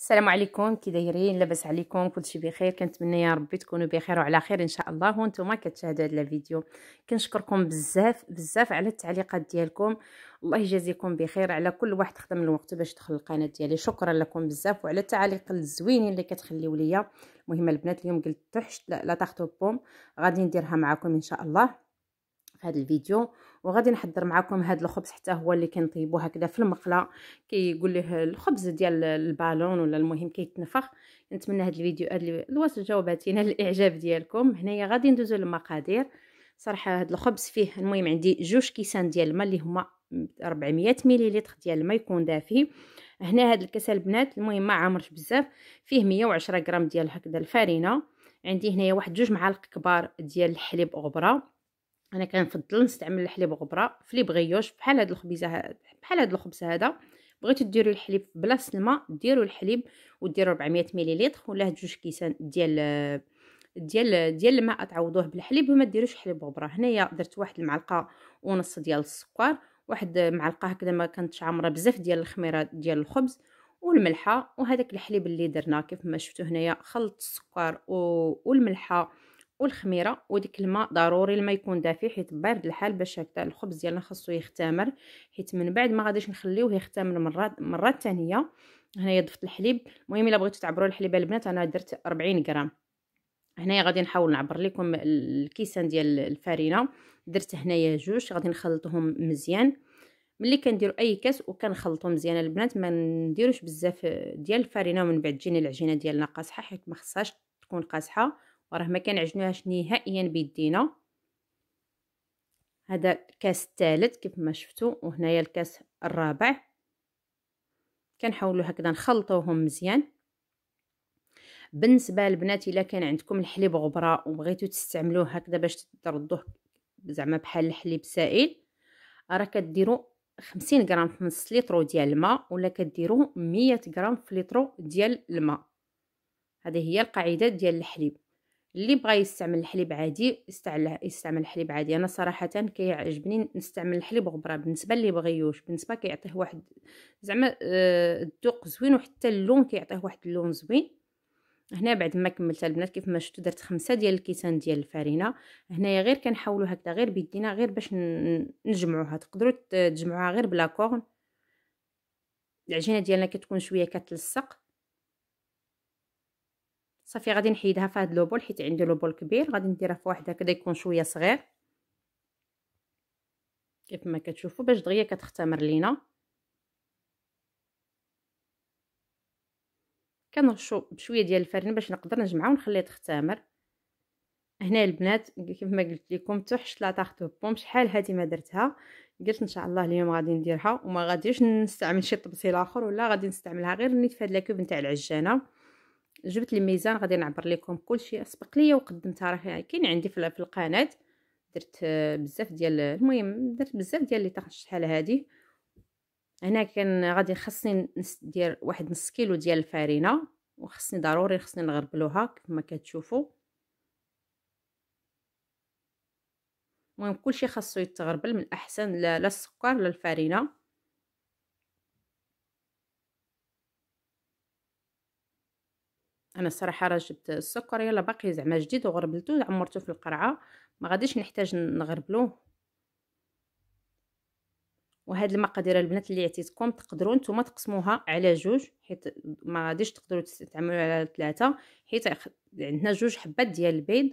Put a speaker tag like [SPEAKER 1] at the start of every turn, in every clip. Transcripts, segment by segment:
[SPEAKER 1] السلام عليكم كي دايرين لاباس عليكم كلشي بخير كنتمنى يا ربي تكونوا بخير وعلى خير ان شاء الله وانتم كتشاهدوا هذا الفيديو كنشكركم بزاف بزاف على التعليقات ديالكم الله يجازيكم بخير على كل واحد خدم الوقت باش دخل القناه ديالي شكرا لكم بزاف وعلى التعاليق الزوينين اللي كتخليو ليا المهم البنات اليوم قلت تحشت لا تاخطو بوم غادي نديرها معكم ان شاء الله في هذا الفيديو وغادي نحضر معكم هذا الخبز حتى هو اللي كنطيبو هكذا في المقله كيقول كي ليه الخبز ديال البالون ولا المهم كيتنفخ كي نتمنى هذا الفيديو هذا الوصل ينال الاعجاب ديالكم هنايا غادي ندوزو للمقادير صراحه هذا الخبز فيه المهم عندي جوج كيسان ديال الماء اللي هما 400 مليلتر ديال الماء يكون دافي هنا هذا الكاس البنات المهم ما عامرش بزاف فيه 110 غرام ديال هكذا الفارينه عندي هنايا واحد جوج معالق كبار ديال الحليب غبره انا كنفضل نستعمل الحليب غبره في لي بغيوش بحال هاد الخبيزه هاد بحال هاد الخبز هذا بغيتو ديروا الحليب بلاصه الماء ديروا الحليب وديروا 400 مليلتر ولا هاد جوج كيسان ديال ديال ديال الماء تعوضوه بالحليب وما ديروش حليب غبره هنايا درت واحد المعلقه ونص ديال السكر واحد معلقه هكذا ما كانتش عامره بزاف ديال الخميره ديال الخبز والملحه وهذاك الحليب اللي درنا كيف ما شفتوا هنايا خلط السكر والملحه والخميره وديك الماء ضروري الماء يكون دافي حيت بارد الحال باش هكا الخبز ديالنا خاصو يختمر حيت من بعد ما غاديش نخليوه يختمر مرات مرات ثانيه هنايا ضفت الحليب المهم الا بغيتو تعبروا الحليب البنات انا درت 40 غرام هنايا غادي نحاول نعبر لكم الكيسان ديال الفرينه درت هنايا جوج غادي نخلطهم مزيان ملي كنديروا اي كاس وكنخلطو مزيان البنات ما نديروش بزاف ديال الفرينه ومن بعد تجيني العجينه ديالنا قاصحه حيت ما خصهاش تكون قاصحه وراه ما كنعجنوهاش نهائيا بيدينا هذا الكاس الثالث كيف ما شفتوا وهنايا الكاس الرابع كنحاولوا هكذا نخلطوهم مزيان بالنسبه البنات الا كان عندكم الحليب غبره وبغيتو تستعملوه هكذا باش تردوه زعما بحال الحليب سائل راه كديروا 50 غرام في نص لتر ديال الماء ولا كديروا 100 غرام في لتر ديال الماء هذه هي القاعده ديال الحليب اللي بغى يستعمل الحليب عادي يستعمل الحليب عادي انا صراحه كيعجبني نستعمل الحليب غبره بالنسبه اللي بغيوش بالنسبه كيعطيه واحد زعما آه، الذوق زوين وحتى اللون كيعطيه واحد اللون زوين هنا بعد ما كملت البنات كيف ما شفتوا درت خمسة ديال الكيسان ديال الفرينه هنايا غير كنحاولوا هكذا غير بيدينا غير باش نجمعوها تقدروا تجمعوها غير بلا كورن العجينه ديالنا كتكون شويه كتلصق صافي غادي نحيدها في هاد لوبول حيت عندي لوبول كبير غادي نديرها في واحد هكذا يكون شويه صغير كيف ما كتشوفوا باش دغيا كتختمر لينا كنرشو بشويه ديال الفرن باش نقدر نجمعها ونخليها تختمر هنا البنات كيف ما قلت لكم توحشت لا طارت بوم شحال هذه ما درتها قلت ان شاء الله اليوم غادي نديرها وما غاديش نستعمل شي طبسيل اخر ولا غادي نستعملها غير نيت في هاد لاكوب نتاع العجانه جبت الميزان غادي نعبر لكم كلشي سبق ليا وقدمتها راه كاين عندي في القناه درت آه، بزاف ديال المهم درت بزاف ديال لي طاش شحال هادي هنا كان غادي خصني ندير واحد نص كيلو ديال الفارينه وخصني ضروري خصني نغربلوها كما كتشوفوا المهم كلشي خاصو يتغربل من الاحسن لا السكر لا الفارينه انا الصراحه راه جبت السكر يلا باقي زعما جديد وغربلتو عمرته في القرعه ما غاديش نحتاج نغربلوه وهاد المقادير البنات اللي عطيتكم تقدروا نتوما تقسموها على جوج حيت ما غاديش تقدروا تعملوا على ثلاثه حيت عندنا جوج حبات ديال البيض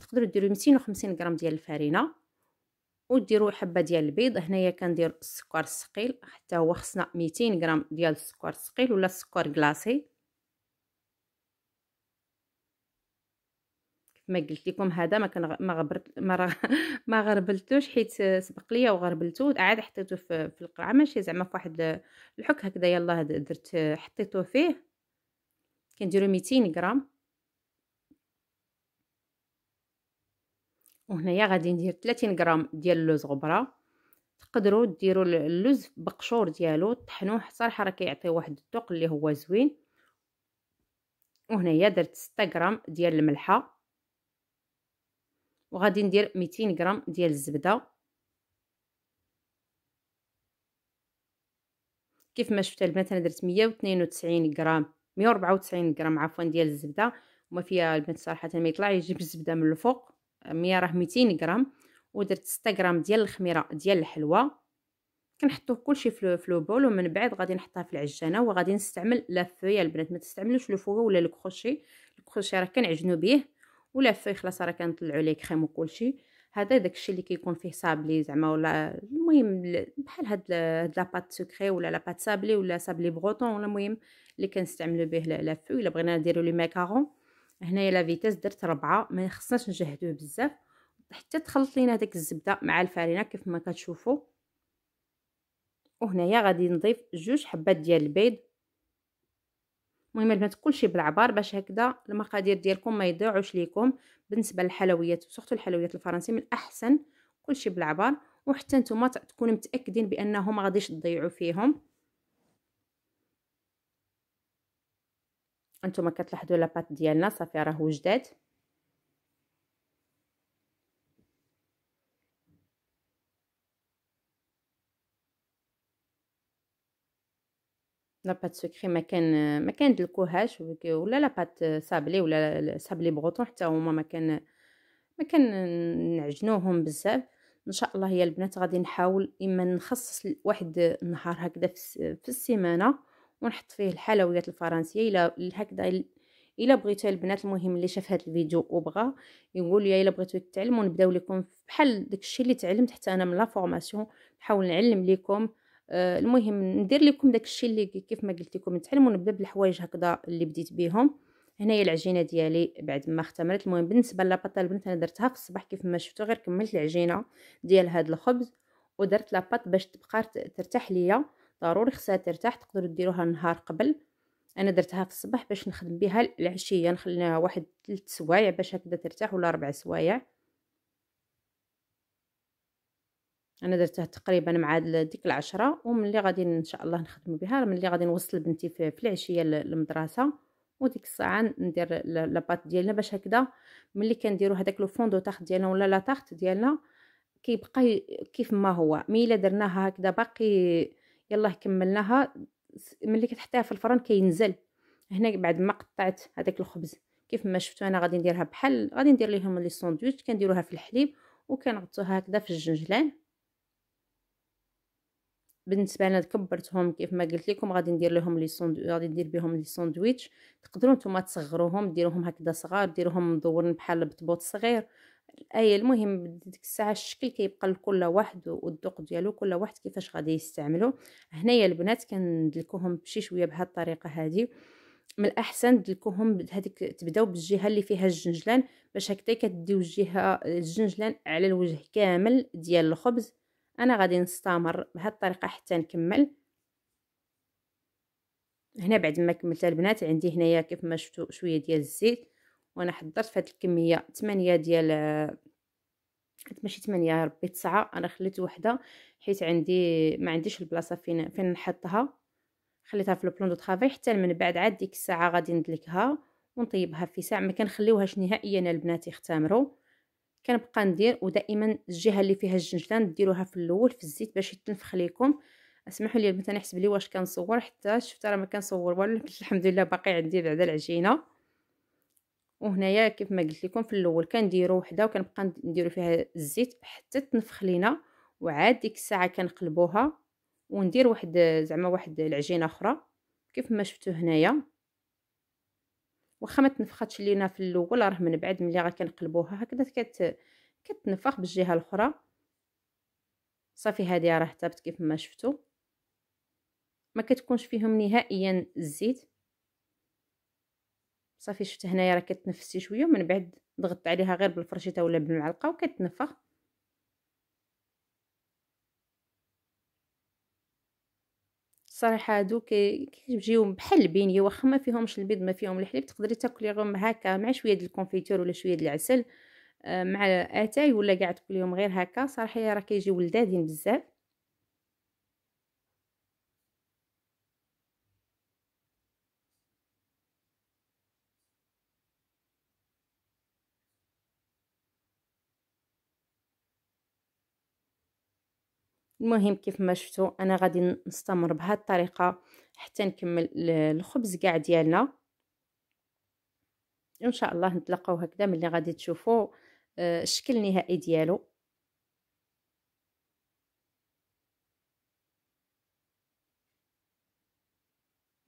[SPEAKER 1] تقدروا ديروا 250 غرام ديال الفرينه وديروا حبه ديال البيض هنايا كندير السكر الثقيل حتى هو خصنا 200 غرام ديال السكر الثقيل ولا السكر كلاصي كما قلت لكم هذا ما كان ما غبرت ما, ما غربلتوش حيت سبق ليا وغربلته عاد حطيته في, في القرعه ماشي زعما في واحد الحك هكذا يلاه درت حطيته فيه كنديرو 200 غرام وهنايا غادي ندير 30 غرام ديال اللوز غبره تقدروا ديروا اللوز بقشور ديالو طحنوه صراحه راه كيعطي واحد الذوق اللي هو زوين وهنايا درت 6 غرام ديال الملحه وغادي ندير 200 غرام ديال الزبده كيف ما شفت البنات انا درت 192 غرام 194 غرام عفوا ديال الزبده وما فيها البنات صراحه ما يطلع يجيب الزبده من الفوق 100 راه 200 غرام ودرت 6 غرام ديال الخميره ديال الحلوى كنحطوه كلشي في لو بول ومن بعد غادي نحطها في العجانه وغادي نستعمل لافويا البنات ما تستعملوش لو ولا الكروشي الكروشي راه كنعجنو به في خلاص راه كنطلعوا عليه كريم وكلشي هذا داكشي اللي كيكون فيه صابلي زعما ولا المهم بحال هاد لاباط سكري ولا لاباط صابلي ولا صابلي بروتون ولا المهم اللي كنستعملو به لافو الا بغينا نديرو لي ماكارون هنايا لا فيتيس درت ربعة ما خصناش نجهدوه بزاف حتى تخلط لينا داك الزبده مع الفرينه كيف ما كتشوفوا وهنايا غادي نضيف جوج حبات ديال البيض المهم البنات كلشي بالعبار باش هكذا المقادير ديالكم ما يضيعوش ليكم بالنسبه للحلويات سورتو الحلويات الفرنسي من احسن كلشي بالعبار وحتى نتوما تكونوا متاكدين بانه ما غاديش تضيعوا فيهم انتما كتلاحظوا لاباط ديالنا صافي راه وجدات لا بات سكري ما كان ما كان دلكوهاش ولا لا بات سابلي ولا سابلي بغوطون حتى هما ما كان ما كان نعجنوهم بزاف ان شاء الله يا البنات غادي نحاول اما نخصص واحد النهار هكذا في السيمانه ونحط فيه الحلويات الفرنسيه الى هكذا الا بغيتو البنات المهم اللي شاف هذا الفيديو وبغى يقول لي الا بغيتو تتعلموا نبداو لكم بحال داكشي اللي تعلمت حتى انا من لا فورماسيون نحاول نعلم لكم آه، المهم ندير لكم داك الشيء اللي كيف ما قلت لكم نتعلموا نبدا بالحوايج هكذا اللي بديت بهم هنايا العجينه ديالي بعد ما اختمرت المهم بالنسبه لاباط البنت انا درتها في الصباح كيف ما شفتوا غير كملت العجينه ديال هاد الخبز ودرت لاباط باش تبقى ترتاح ليا ضروري خصها ترتاح تقدروا ديروها النهار قبل انا درتها في الصباح باش نخدم بها العشيه نخليها واحد 3 سوايع باش هكذا ترتاح ولا ربع سوايع انا درتها تقريبا مع ديك العشرة وملي غادي ان شاء الله نخدم بها ملي غادي نوصل بنتي في, في العشيه للمدرسه وديك الساعه ندير لاباط ديالنا باش هكذا ملي كنديرو هذاك لو فوندو تاخت ديالنا ولا لا تاخت ديالنا كيبقى كيف ما هو مي الا درناها هكذا باقي يلاه كملناها ملي كتحطيها في الفرن كينزل هنا بعد ما قطعت هذاك الخبز كيف ما شفتوا انا غادي نديرها بحال غادي ندير ليهم لي ساندويتش كنديروها في الحليب وكنغطوها هكذا في الجنجلان بالنسبه لنا كبرتهم كيف ما قلت لكم غادي ندير لهم لي سندو... غادي ندير بهم لي ساندويتش تقدروا نتوما تصغروهم ديروهم هكذا صغار ديروهم مدورين بحال بطبوط صغير اي المهم ديك الساعه الشكل كيبقى لكل واحد والذوق ديالو كل واحد كيفاش غادي يستعملو هنايا البنات كندلكوهم بشي شويه بهاد الطريقه هذه من الاحسن دلكوهم هذيك تبداو بالجهه اللي فيها الجنجلان باش هكذا كديو الجهه الجنجلان على الوجه كامل ديال الخبز انا غادي نستمر بهاد الطريقه حتى نكمل هنا بعد ما كملت البنات عندي هنايا كيف ما شفتوا شويه ديال الزيت وانا حضرت في الكميه 8 ديال ماشي 8 يا ربي 9 انا خليت وحده حيت عندي ما عنديش البلاصه فين فين نحطها خليتها في البلون دو طرافاي حتى من بعد عاد ديك الساعه غادي ندلكها ونطيبها في ساعه ما كنخليوهاش نهائيا البنات يختمروا كنبقى ندير ودائما الجهه اللي فيها الجنجلان ديروها في الاول في الزيت باش يتنفخ ليكم اسمحوا لي مثلا نحسب لي واش كنصور حتى شفت راه ما كنصور والو الحمد لله باقي عندي بعدا العجينه وهنايا كيف ما قلت لكم في الاول كنديروا وحده وكنبقى نديروا فيها الزيت حتى تنفخ لينا وعاد ديك الساعه كنقلبوها وندير واحد زعما واحد العجينه اخرى كيف ما شفتوا هنايا واخا ما تنفختش لينا في الاول راه من بعد ملي غا كنقلبوها هكذا كت كتنفخ بالجهه الاخرى صافي هذه راه هبطت كيف ما شفتوا ما كتكونش فيهم نهائيا الزيت صافي شفت هنايا راه كتنفسي شويه ومن بعد ضغطت عليها غير بالفرشيطه ولا بالمعلقه وكتنفخ صراحه هادو كيجيو بحال البينيه واخا ما فيهمش البيض ما فيهم الحليب تقدري تاكلي غير هكا مع شويه ديال الكونفيتور ولا شويه ديال العسل آه، مع اتاي ولا كاع تاكليهم غير هكا صراحه راه كيجيو لذاذين بزاف المهم كيف ما شفتوا انا غادي نستمر بهذه الطريقه حتى نكمل الخبز كاع ديالنا ان شاء الله نتلاقاو هكذا ملي غادي تشوفوا آه، الشكل النهائي ديالو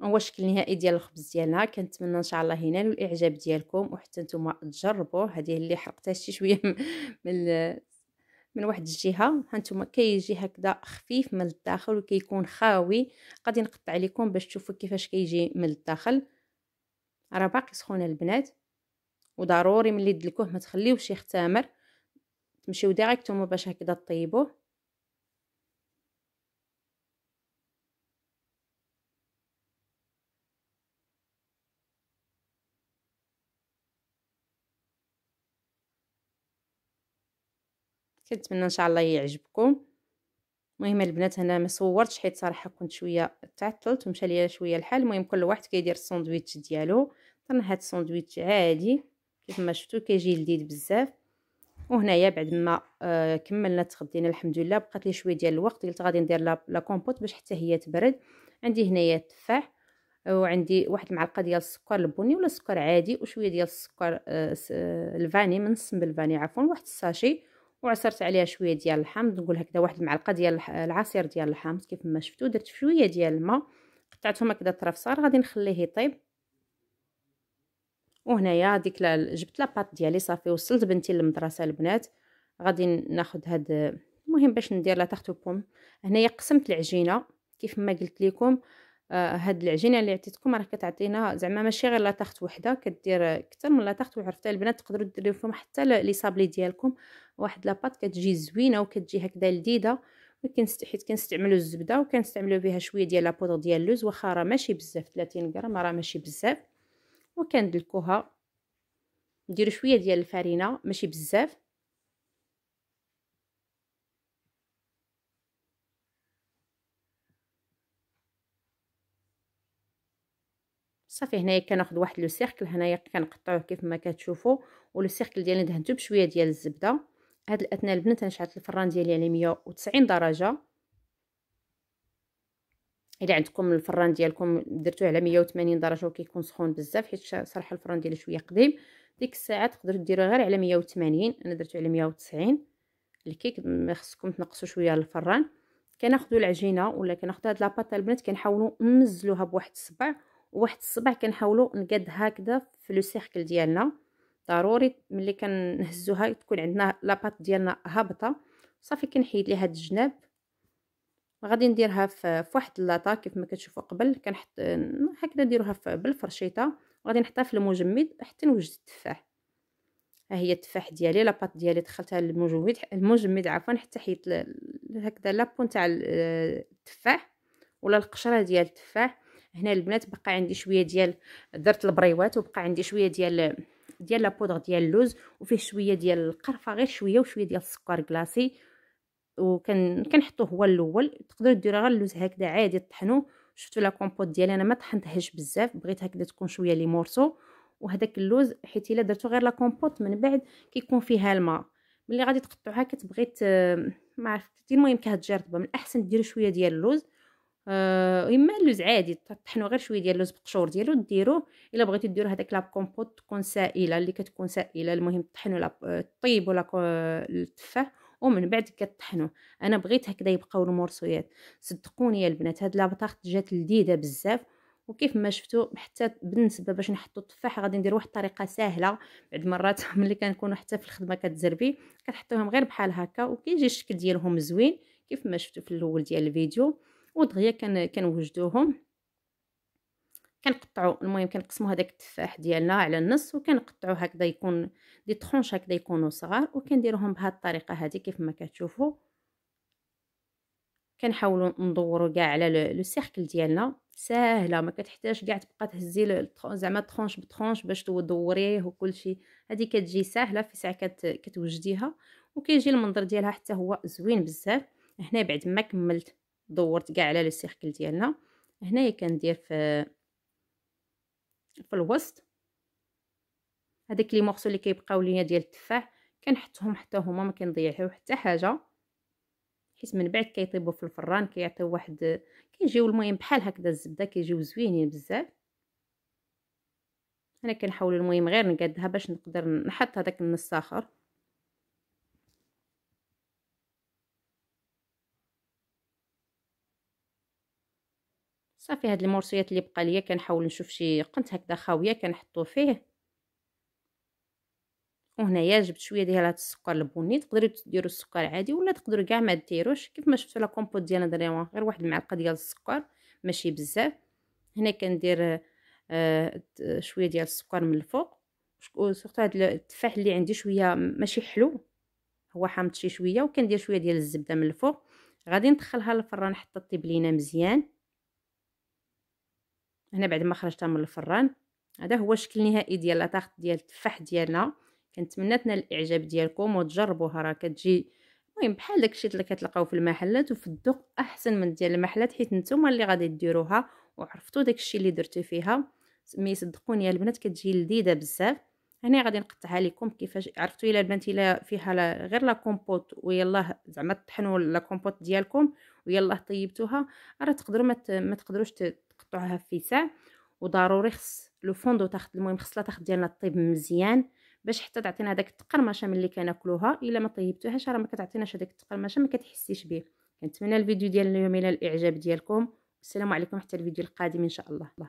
[SPEAKER 1] هو الشكل النهائي ديال الخبز ديالنا كنتمنى ان شاء الله ينال الاعجاب ديالكم وحتى نتوما تجربوه هذه اللي حرقتها شي شويه من من واحد الجهه هانتوما كيجي هكذا خفيف من الداخل وكيكون خاوي غادي نقطع لكم باش تشوفوا كيفاش كيجي من الداخل راه باقي سخون البنات وضروري ملي تدلكوه ما تخليوش يختمر تمشيو ديريكتوم باش هكذا طيبوه كنتمنى ان شاء الله يعجبكم المهم البنات هنا ما صورتش حيت صراحه كنت شويه تعطلت ومشى ليا شويه الحال المهم كل واحد كيدير الساندويتش ديالو درنا هاد الساندويتش عادي كيف ما شفتوا كيجي لذيذ بزاف وهنايا بعد ما آه كملنا تغدينا الحمد لله بقات لي شويه ديال الوقت قلت غادي ندير لا كومبوت باش حتى هي تبرد عندي هنايا التفاح آه، وعندي واحد المعلقه ديال السكر البني ولا سكر عادي وشويه ديال السكر آه, آه، الفاني من السنبل الفاني عفوا واحد الساشي وعصرت عليها شويه ديال الحامض نقول هكذا واحد المعلقه ديال العصير ديال الحامض كيف ما شفتوا درت شويه ديال الماء قطعتهم هكذا طرف صغار غادي نخليه يطيب وهنايا ديك جبت لاباط ديالي صافي وصلت بنتي للمدرسه البنات غادي ناخذ هاد المهم باش ندير لا تارت بوم هنايا قسمت العجينه كيف ما قلت لكم آه هاد العجينه اللي عطيتكم راه كتعطينا زعما ماشي غير لاطارت وحده كدير اكثر من لاطارت وعرفتي البنات تقدروا ديروا فيهم حتى لي صابلي ديالكم واحد لاباط كتجي زوينه وكتجي هكذا لذيذه ولكن حيت كنستعملوا الزبده وكنستعملوا فيها شويه ديال لابودر ديال اللوز واخا راه ماشي بزاف 30 غرام راه ماشي بزاف وكندلكوها نديروا شويه ديال الفرينه ماشي بزاف صافي هنايا كناخذ واحد لو سيركل هنايا كنقطعوه كيف ما كتشوفوا ولو سيركل ديالي دهنته بشويه ديال الزبده هاد الاثناء البنات انا شعلت الفران ديالي على 190 درجه الا عندكم الفران ديالكم درتوه على 180 درجه وكيكون سخون بزاف حيت صراحه الفران ديالي شويه قديم ديك الساعه تقدروا ديروه غير على 180 انا درتو على 190 الكيك خصكم تنقصوا شويه الفران كناخذوا العجينه ولا كناخذوا هاد لاباط البنات كنحاولوا ننزلوها بواحد الصبع وواحد الصباح كنحاولوا نقاد هكذا في لو سيركل ديالنا ضروري ملي كنهزوها تكون عندنا لاباط ديالنا هابطه صافي كنحيد ليها هاد الجناب غادي نديرها في واحد اللاطه كيف ما كتشوفوا قبل كنحط هكذا نديروها بالفرشيطه وغادي نحطها في المجمد حتى نوجد التفاح ها هي التفاح ديالي لاباط ديالي دخلتها للمجمد المجمد عفوا حتى حيت هكذا لابون تاع التفاح ولا القشره ديال التفاح هنا البنات بقى عندي شويه ديال درت البريوات وبقى عندي شويه ديال ديال لابودغ ديال اللوز وفيه شويه ديال القرفه غير شويه وشويه ديال السكر كلاصي وكن كنحطوه هو الاول تقدروا ديروا غير اللوز هكذا عادي طحنوه شفتوا لا كومبوت ديالي انا ما طحنتهاش بزاف بغيت هكذا تكون شويه لي مورسو وهداك اللوز حيت الا درتو غير لا كومبوت من بعد كيكون فيها الماء ملي غادي تقطعوها كتبغي ما عرفتي المهم كتجربه من الاحسن ديروا شويه ديال اللوز آه اما اللوز عادي تطحنوا غير شويه ديال اللوز بقشور ديالو ديروه الا بغيتي ديروا هذاك لا كومبوت تكون سائله اللي كتكون سائله المهم طحنوا لا آه، طيبوا لا آه، التفاح ومن بعد كطحنوه انا بغيت هكذا يبقاو المرصويات صدقوني يا البنات هاد لابطاخت جات لذيذه بزاف وكيف ما شفتوا حتى بالنسبه باش نحطوا التفاح غادي ندير واحد الطريقه سهله بعد مرات ملي كنكونوا حتى في الخدمه كتزربي كتحطوهم غير بحال هكا وكيجي الشكل ديالهم زوين كيف ما شفتوا في الاول ديال الفيديو ودغيا كان كنوجدوهم كنقطعوا المهم كنقسموا هذاك التفاح ديالنا على النص وكنقطعوا هكذا يكون دي طرونش هكذا يكونوا صغار وكنديروهم بهذه الطريقه هذه كيف ما كتشوفوا كنحاولوا ندوروا كاع على لو سيركل ديالنا ساهله ما كتحتاج كاع تبقى تهزي زعما طرونش بطرونش باش تدوريه وكل شيء هذه كتجي ساهله في ساعه كت... كتوجديها وكيجي المنظر ديالها حتى هو زوين بزاف هنا بعد ما كملت دورت كاع على لو سيركل ديالنا هنايا كندير في في الوسط هذاك لي مورسو اللي كيبقاو ليا ديال التفاح كنحطهم حتى هما ما كنضيعو حتى حاجه حيت من بعد كيطيبوا في الفران كيعطيو واحد كيجيو المهم بحال هكذا الزبده كيجيو زوينين بزاف انا كنحاول المهم غير نقادها باش نقدر نحط هذاك النص اخر صافي هاد المورسيات اللي بقى ليا كنحاول نشوف شي قنت هكذا خاويه كنحطو فيه وهنايا جبت شويه ديال هاد السكر البني تقدروا ديروا السكر عادي ولا تقدروا كاع ما ديروش كيف ما شفتوا لا كومبوت ديالنا درنا غير واحد المعلقه ديال السكر ماشي بزاف هنا كندير آه شويه ديال السكر من الفوق وسورتو هاد التفاح اللي عندي شويه ماشي حلو هو حامض شي شويه وكندير شويه ديال الزبده من الفوق غادي ندخلها للفران حتى طيب لينا مزيان هنا بعد ما خرجتها من الفران هذا هو الشكل النهائي ديال لاطارت ديال التفاح ديالنا كنتمنى تنال الاعجاب ديالكم وتجربوها راه كتجي المهم بحال داكشي اللي كتلقاو في المحلات وفي الذوق احسن من ديال المحلات حيت نتوما اللي غادي ديروها وعرفتوا داكشي اللي درتو فيها مي صدقوني البنات كتجي لذيذه بزاف هنا غادي نقطعها لكم كيفاش عرفتوا الا البنات الا فيها غير لا كومبوت ويلاه زعما طحنوا لا كومبوت ديالكم ويلاه طيبتوها راه تقدروا ما تقدروش تقطعوها في ساع وضروري خص لو فوندو تاخد المهم خص تاخد ديالنا طيب مزيان باش حتى تعطينا داك التقرمشه ملي كناكلوها الا ما طيبتوهاش راه ما كتعطيناش هذاك التقرمشه ما كتحسيش به كنتمنى الفيديو ديال اليوم ينال الاعجاب ديالكم السلام عليكم حتى الفيديو القادم ان شاء الله